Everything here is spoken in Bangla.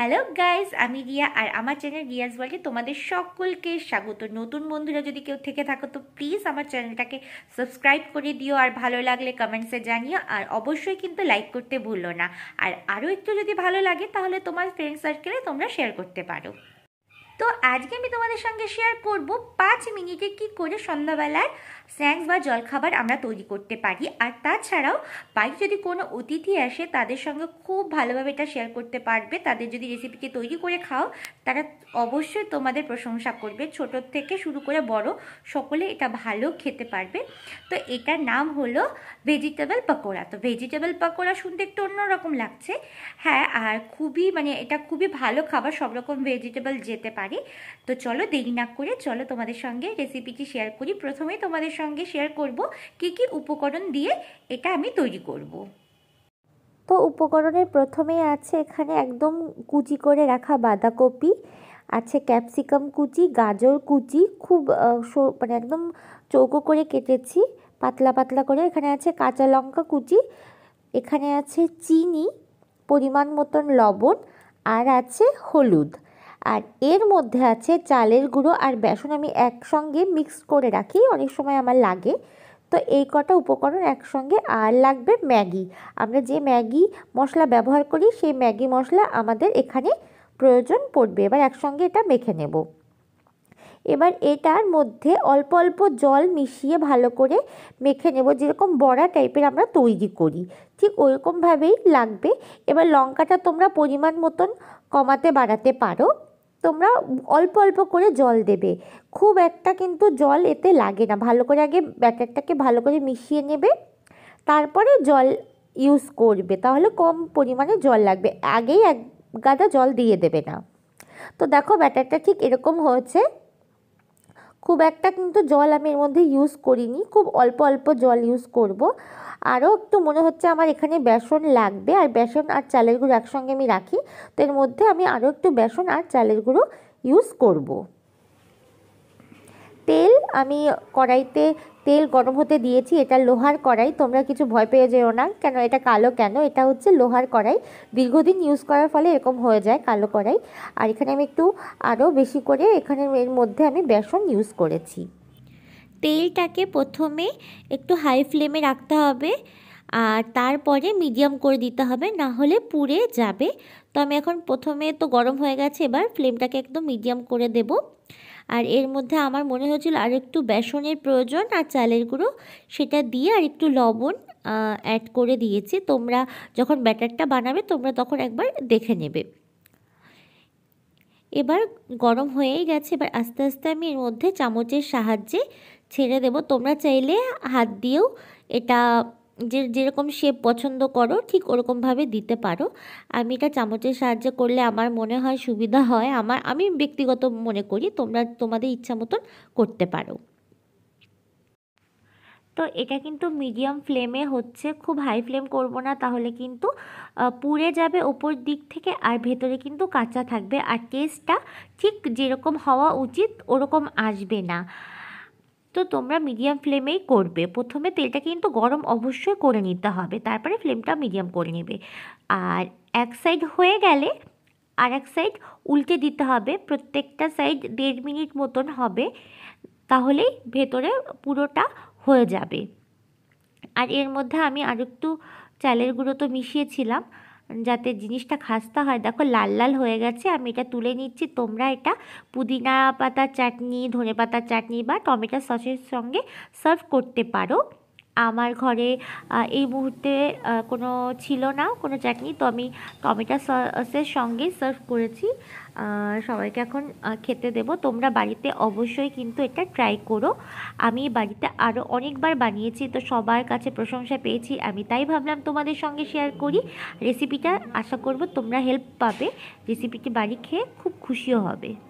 হ্যালো গাইজ আমি রিয়া আর আমার চ্যানেল রিয়াজ ওয়ার্ল্ডে তোমাদের সকলকে স্বাগত নতুন বন্ধুরা যদি কেউ থেকে থাকো তো প্লিজ আমার চ্যানেলটাকে সাবস্ক্রাইব করে দিও আর ভালো লাগলে কমেন্টসে জানিও আর অবশ্যই কিন্তু লাইক করতে ভুলো না আর আরও একটু যদি ভালো লাগে তাহলে তোমার ফ্রেন্ড সার্কেলে তোমরা শেয়ার করতে পারো তো আজকে আমি তোমাদের সঙ্গে শেয়ার করব পাঁচ মিনিটে কি করে সন্ধ্যাবেলার স্ন্যাক্স বা জলখাবার আমরা তৈরি করতে পারি আর তাছাড়াও বাড়ি যদি কোনো অতিথি আসে তাদের সঙ্গে খুব ভালোভাবে এটা শেয়ার করতে পারবে তাদের যদি রেসিপিটি তৈরি করে খাও তারা অবশ্যই তোমাদের প্রশংসা করবে ছোট থেকে শুরু করে বড় সকলে এটা ভালো খেতে পারবে তো এটার নাম হলো ভেজিটেবল পকোড়া তো ভেজিটেবল পকোড়া শুনতে একটু অন্যরকম লাগছে হ্যাঁ আর খুবই মানে এটা খুবই ভালো খাবার সব রকম ভেজিটেবল যেতে পারে পারে তো চলো দেরি না করে চলো তোমাদের সঙ্গে রেসিপিটি শেয়ার করি প্রথমে তোমাদের সঙ্গে শেয়ার করব কি কি উপকরণ দিয়ে এটা আমি তৈরি করব। তো উপকরণের প্রথমে আছে এখানে একদম কুচি করে রাখা বাঁধাকপি আছে ক্যাপসিকাম কুচি গাজর কুচি খুব মানে একদম চৌকো করে কেটেছি পাতলা পাতলা করে এখানে আছে কাঁচা লঙ্কা কুচি এখানে আছে চিনি পরিমাণ মতন লবণ আর আছে হলুদ আর এর মধ্যে আছে চালের গুঁড়ো আর বেসন আমি একসঙ্গে মিক্স করে রাখি অনেক সময় আমার লাগে তো এই কটা উপকরণ একসঙ্গে আর লাগবে ম্যাগি আমরা যে ম্যাগি মশলা ব্যবহার করি সেই ম্যাগি মশলা আমাদের এখানে প্রয়োজন পড়বে এবার একসঙ্গে এটা মেখে নেব এবার এটার মধ্যে অল্প অল্প জল মিশিয়ে ভালো করে মেখে নেব যেরকম বড়া টাইপের আমরা তৈরি করি ঠিক ওইরকমভাবেই লাগবে এবার লঙ্কাটা তোমরা পরিমাণ মতন কমাতে বাড়াতে পারো তোমরা অল্প অল্প করে জল দেবে খুব একটা কিন্তু জল এতে লাগে না ভালো করে আগে ব্যাটারটাকে ভালো করে মিশিয়ে নেবে তারপরে জল ইউজ করবে তাহলে কম পরিমাণে জল লাগবে আগেই এক গাদা জল দিয়ে দেবে না তো দেখো ব্যাটারটা ঠিক এরকম হয়েছে খুব একটা কিন্তু জল আমি এর মধ্যে ইউজ করিনি খুব অল্প অল্প জল ইউজ করব। আরও একটু মনে হচ্ছে আমার এখানে বেসন লাগবে আর বেসন আর চালের গুঁড়ো একসঙ্গে আমি রাখি তো এর মধ্যে আমি আরও একটু বেসন আর চালের গুঁড়ো ইউজ করবো আমি কড়াইতে তেল গরম হতে দিয়েছি এটা লোহার কড়াই তোমরা কিছু ভয় পেয়ে যেও না কেন এটা কালো কেন এটা হচ্ছে লোহার কড়াই দীর্ঘদিন ইউজ করার ফলে এরকম হয়ে যায় কালো কড়াই আর এখানে আমি একটু আরও বেশি করে এখানে এর মধ্যে আমি বেসন ইউজ করেছি তেলটাকে প্রথমে একটু হাই ফ্লেমে রাখতে হবে আর তারপরে মিডিয়াম করে দিতে হবে না হলে পুড়ে যাবে তো আমি এখন প্রথমে তো গরম হয়ে গেছে এবার ফ্লেমটাকে একদম মিডিয়াম করে দেবো আর এর মধ্যে আমার মনে হয়েছিল আর একটু বেসনের প্রয়োজন আর চালের গুঁড়ো সেটা দিয়ে আর একটু লবণ অ্যাড করে দিয়েছি তোমরা যখন ব্যাটারটা বানাবে তোমরা তখন একবার দেখে নেবে এবার গরম হয়েই গেছে এবার আস্তে আস্তে আমি এর মধ্যে চামচের সাহায্যে ছেড়ে দেব তোমরা চাইলে হাত দিয়েও এটা যে যেরকম শেপ পছন্দ করো ঠিক ওরকমভাবে দিতে পারো আমি এটা চামচের সাহায্যে করলে আমার মনে হয় সুবিধা হয় আমার আমি ব্যক্তিগত মনে করি তোমরা তোমাদের ইচ্ছা মতন করতে পারো তো এটা কিন্তু মিডিয়াম ফ্লেমে হচ্ছে খুব হাই ফ্লেম করব না তাহলে কিন্তু পুড়ে যাবে ওপর দিক থেকে আর ভেতরে কিন্তু কাঁচা থাকবে আর টেস্টটা ঠিক যেরকম হওয়া উচিত ওরকম আসবে না তো তোমরা মিডিয়াম ফ্লেমেই করবে প্রথমে তেলটা কিন্তু গরম অবশ্যই করে নিতে হবে তারপরে ফ্লেমটা মিডিয়াম করে নেবে আর এক সাইড হয়ে গেলে আর এক সাইড উল্টে দিতে হবে প্রত্যেকটা সাইড দেড় মিনিট মতন হবে তাহলেই ভেতরে পুরোটা হয়ে যাবে আর এর মধ্যে আমি আর একটু চালের গুঁড়ো তো মিশিয়েছিলাম যাতে জিনিসটা খাস্তা হয় দেখো লাল লাল হয়ে গেছে আমি এটা তুলে নিচ্ছি তোমরা এটা পুদিনা পাতা চাটনি ধনে পাতা চাটনি বা টমেটো সসের সঙ্গে সার্ভ করতে পারো আমার ঘরে এই মুহূর্তে কোনো ছিল না কোনো চাটনি তো আমি টমেটো সসের সঙ্গেই সার্ভ করেছি সবাইকে এখন খেতে দেব তোমরা বাড়িতে অবশ্যই কিন্তু এটা ট্রাই করো আমি বাড়িতে আরও অনেকবার বানিয়েছি তো সবার কাছে প্রশংসা পেয়েছি আমি তাই ভাবলাম তোমাদের সঙ্গে শেয়ার করি রেসিপিটা আশা করব তোমরা হেল্প পাবে রেসিপিটি বাড়ি খেয়ে খুব খুশিও হবে